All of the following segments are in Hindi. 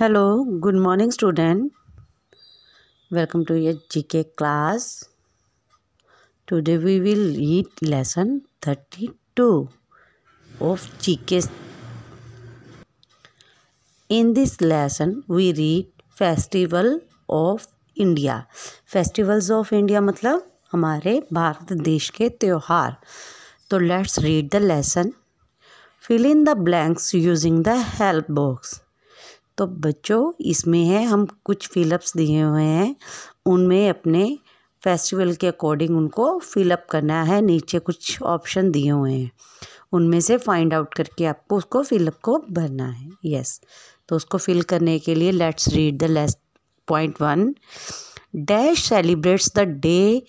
Hello good morning student welcome to your GK class today we will read lesson thirty two of GK in this lesson we read festival of India festivals of India मतलब हमारे भारत देश के त्यौहार तो let's read the lesson fill in the blanks using the help box तो बच्चों इसमें है हम कुछ फिलअप्स दिए हुए हैं उनमें अपने फेस्टिवल के अकॉर्डिंग उनको फिलअप करना है नीचे कुछ ऑप्शन दिए हुए हैं उनमें से फाइंड आउट करके आपको उसको फिलअप को भरना है यस तो उसको फिल करने के लिए let's read the list point one dash celebrates the day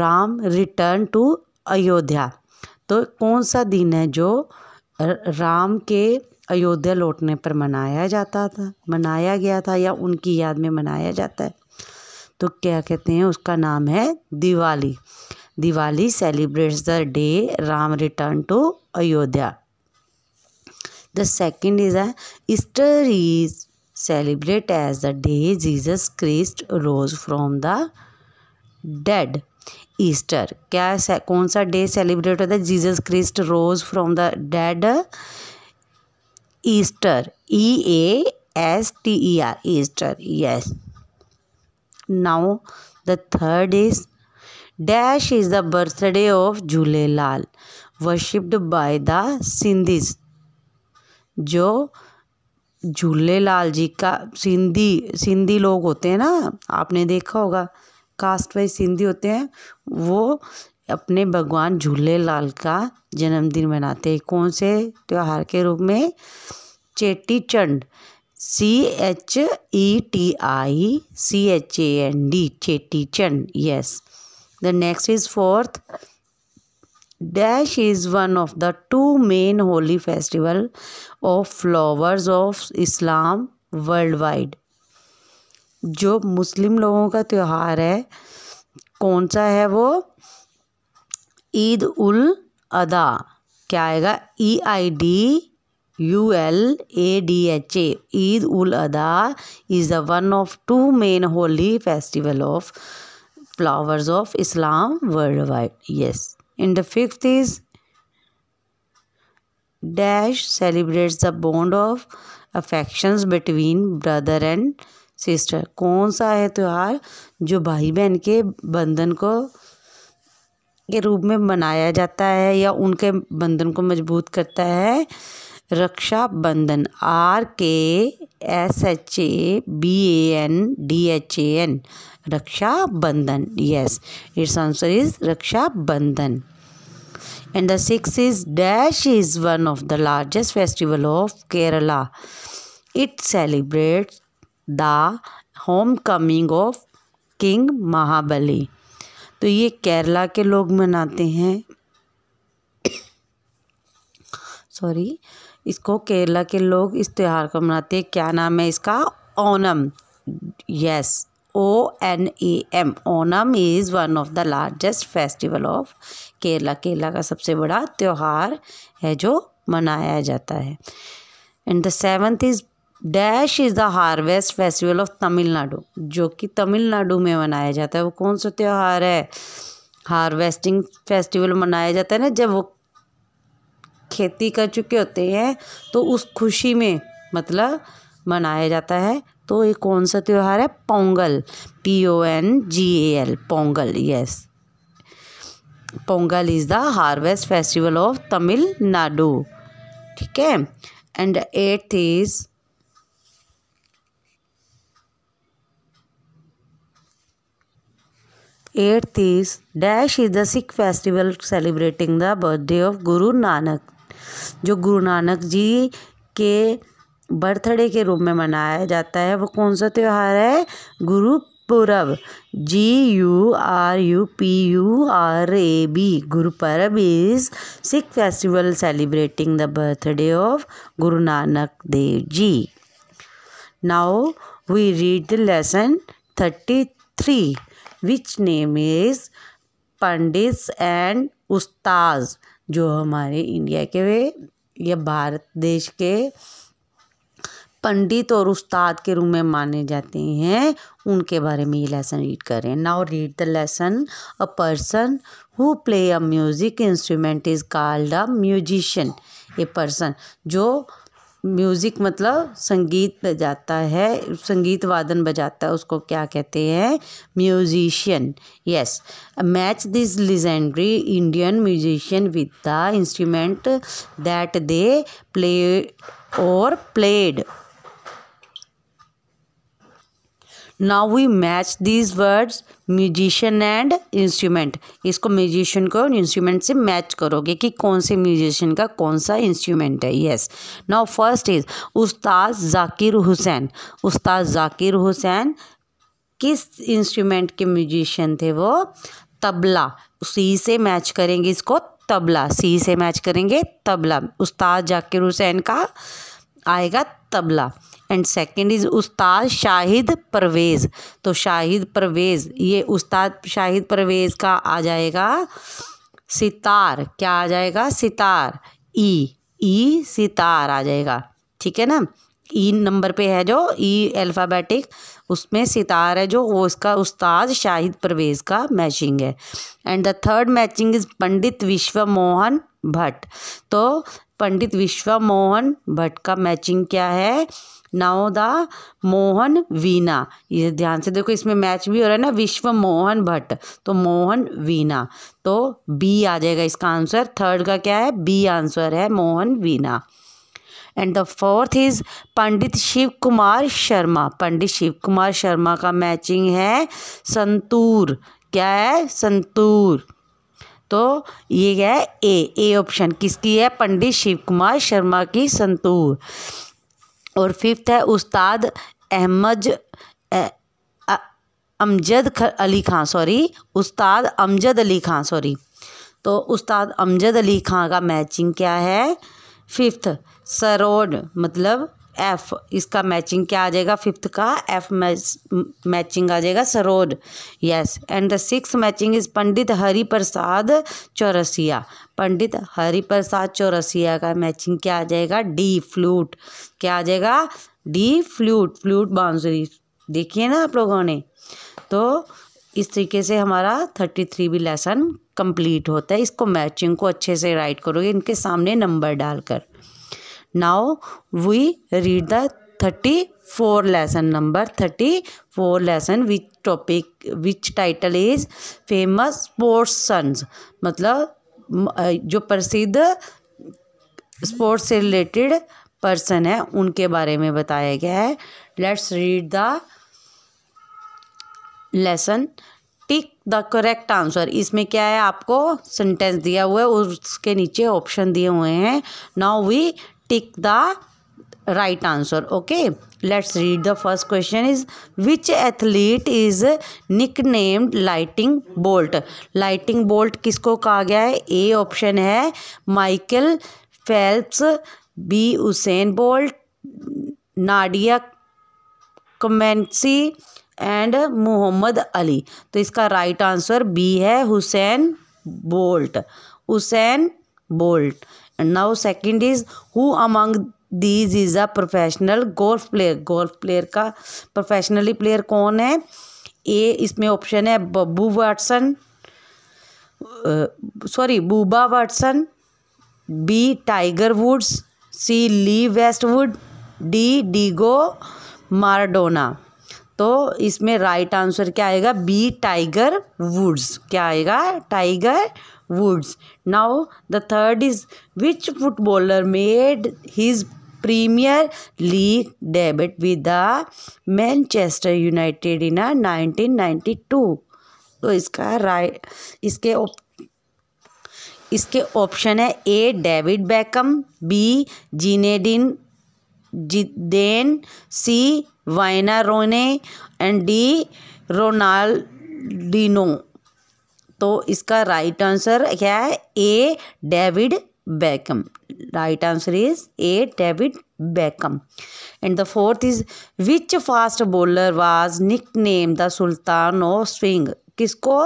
Ram return to Ayodhya तो कौन सा दिन है जो राम के अयोध्या लौटने पर मनाया जाता था मनाया गया था या उनकी याद में मनाया जाता है तो क्या कहते हैं उसका नाम है Diwali Diwali celebrates the day Ram return to Ayodhya the second is a Easter is celebrate as the day Jesus Christ rose from the dead Easter क्या कौन सा डे सेलिब्रेट होता है Jesus Christ rose from the dead Easter E A S T E R Easter yes now the third is dash is the birthday of Jhulelal worshipped by the Sindhis जो झूलेलाल जी का सिंधी सिंधी लोग होते हैं ना आपने देखा होगा कास्ट वाइज सिंधी होते हैं वो अपने भगवान लाल का जन्मदिन मनाते हैं कौन से त्यौहार के रूप में Cheti Chand C H E T I C H A N D Cheti Chand yes the next is fourth dash is one of the two main holy festival of flowers of Islam world wide जो मुस्लिम लोगों का त्यौहार है कौन सा है वो ईद उल अदा क्या आएगा E I D U L A D H A Eid ul Adha is the one of two main holy festival of flowers of Islam world wide yes in the fifth is dash celebrate the bond of affections between brother and sister कौन सा है त्यौहार जो भाई बहन के बंधन को के रूप में मनाया जाता है या उनके बंधन को मजबूत करता है Rakshabandhan R K S H A B A N D H A N Rakshabandhan yes it's answer is Rakshabandhan and the six is dash is one of the largest festival of Kerala it celebrate the home coming of king Mahabali तो ये केरला के लोग मनाते हैं सॉरी इसको केरला के लोग इस त्यौहार को मनाते हैं क्या नाम है इसका Onam yes O N A M Onam is one of the largest festival of Kerala Kerala का सबसे बड़ा त्यौहार है जो मनाया जाता है and the seventh is dash is the harvest festival of Tamil Nadu जो कि तमिलनाडु में मनाया जाता है वो कौन सा त्यौहार है हार्वेस्टिंग फेस्टिवल मनाया जाता है ना जब वो खेती कर चुके होते हैं तो उस खुशी में मतलब मनाया जाता है तो ये कौन सा त्यौहार है Pongal P O N G A L Pongal yes Pongal is the harvest festival of Tamil Nadu ठीक है and eight is eight is dash is the Sikh festival celebrating the birthday of Guru Nanak. जो गुरु नानक जी के बर्थडे के रूप में मनाया जाता है वो कौन सा त्यौहार है Guru Purab G U R U P U R A B Guru is Sikh festival celebrating the birthday of Guru Nanak Dev ji now we read the lesson thirty three which name is Pandit and Ustad जो हमारे इंडिया के या भारत देश के पंडित और उस्ताद के रूप में माने जाते हैं उनके बारे में ये लेसन रीड करें now read the lesson a person who play a music instrument is called a musician a person जो म्यूज़िक मतलब संगीत बजाता है संगीत वादन बजाता है उसको क्या कहते हैं musician yes match this legendary Indian musician with the instrument that they play और played now we match these words musician and instrument इसको म्यूजिशियन को इंस्ट्रूमेंट से मैच करोगे कि कौन से म्यूजिशियन का कौन सा इंस्ट्रूमेंट है येस नाउ फर्स्ट इज उस्ताद जाकिर हुसैन उस्ताद जाकिर हुसैन किस इंस्ट्रूमेंट के म्यूजिशियन थे वो तबला सी से मैच करेंगे इसको तबला सी से मैच करेंगे तबला उस्ताद जाकिर हुसैन का आएगा तबला एंड सेकंड इज़ उस्ताद शाहिद परवेज़ तो शाहिद परवेज़ ये उस्ताद शाहिद परवेज़ का आ जाएगा सितार क्या आ जाएगा सितार ई e, ई e सितार आ जाएगा ठीक है ना ई e नंबर पे है जो ई अल्फ़ाबेटिक उसमें सितार है जो वो उसका उस्ताद शाहिद परवेज़ का मैचिंग है and the third matching is Pandit Vishwa Mohan Bhatt तो पंडित विश्व मोहन भट्ट का मैचिंग क्या है द मोहन वीना ये ध्यान से देखो इसमें मैच भी हो रहा है ना विश्व मोहन भट्ट तो मोहन वीना तो बी आ जाएगा इसका आंसर थर्ड का क्या है बी आंसर है Mohan veena and the fourth is Pandit Shiv Kumar Sharma Pandit Shiv Kumar Sharma का मैचिंग है संतूर क्या है संतूर तो ये क्या है ए ए ऑप्शन किसकी है पंडित शिव कुमार शर्मा की संतूर और फिफ्थ है उस्ताद अहमद अमजद अली खां सॉरी उस्ताद अमजद अली खां सॉरी तो उस्ताद अमजद अली खां का मैचिंग क्या है फिफ्थ सरोड मतलब एफ़ इसका मैचिंग क्या आ जाएगा फिफ्थ का एफ मैचिंग आ जाएगा sarod yes and the six matching is Pandit Hari Prasad Chaurasia Pandit Hari Prasad Chaurasia का मैचिंग क्या आ जाएगा डी फ्लूट क्या आ जाएगा डी फ्लूट फ्लूट बांसुरी देखिए ना आप लोगों ने तो इस तरीके से हमारा थर्टी थ्री भी लेसन कंप्लीट होता है इसको मैचिंग को अच्छे से राइट करोगे इनके सामने नंबर डालकर we read the thirty four lesson number thirty four lesson which topic which title is famous sports sons मतलब जो प्रसिद्ध स्पोर्ट्स से रिलेटेड पर्सन है उनके बारे में बताया गया है let's read the lesson tick the correct answer इसमें क्या है आपको सेंटेंस दिया हुआ है उसके नीचे ऑप्शन दिए हुए हैं now we tick the right answer okay let's read the first question is which athlete is nicknamed lighting bolt lighting bolt किसको कहा गया है ए ऑप्शन है Michael Phelps B Usain Bolt Nadia Comaneci and Muhammad Ali तो इसका राइट right आंसर बी है Usain Bolt Usain Bolt And now second is who among these is a professional golf player golf player का प्रोफेशनली प्लेयर कौन है ए इसमें ऑप्शन है Bubba Watson sorry Bubba Watson B Tiger Woods C Lee Westwood D Diego Maradona तो इसमें राइट आंसर क्या आएगा बी टाइगर वुड्स क्या आएगा Tiger Woods. Now the third is which footballer made his Premier League debut with the Manchester United in 1992. तो इसका राय इसके उप, इसके ऑप्शन है A David Beckham B Zinedine Zidane C Wayne Rooney and D Ronaldinho तो इसका राइट आंसर क्या है A David Beckham right answer is A David Beckham and the fourth is which fast bowler was nickname the sultan of swing किसको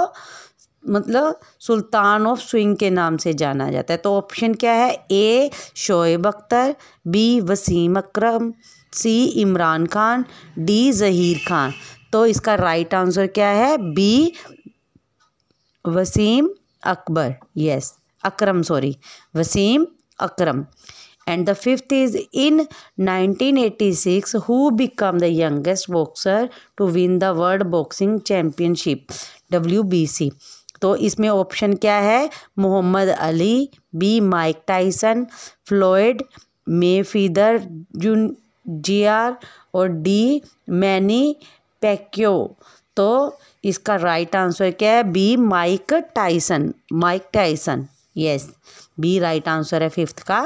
मतलब सुल्तान ऑफ स्विंग के नाम से जाना जाता है तो ऑप्शन क्या है A Shoaib Akhtar B Wasim Akram C Imran Khan D Zaheer Khan तो इसका राइट आंसर क्या है B Wasim Akbar yes Akram sorry Wasim Akram and the fifth is in nineteen eighty six who became the youngest boxer to win the world boxing championship W तो इसमें ऑप्शन क्या है Muhammad Ali B Mike Tyson Floyd Mayweather junior और डी मैनी पैक्यो तो इसका राइट आंसर क्या है B Mike Tyson Mike Tyson yes B right answer है फिफ्थ का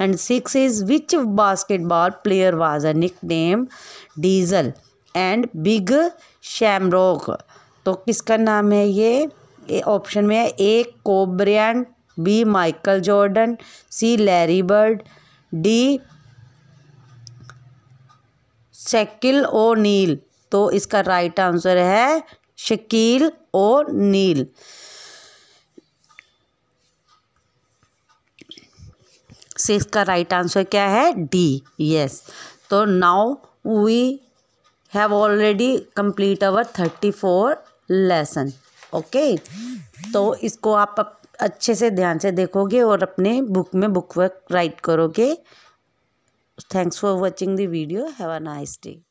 and six is which basketball player was a nick name diesel and big shamrock तो किसका नाम है ये ऑप्शन में है A Kobe Bryant B Michael Jordan C Larry Bird D Shaquille O'Neal तो इसका राइट आंसर है शकील और नील सिक्स का राइट आंसर क्या है डी यस तो now we have already complete our thirty four lesson okay तो इसको आप अच्छे से ध्यान से देखोगे और अपने बुक में बुक वर्क राइट करोगे thanks for watching the video have a nice day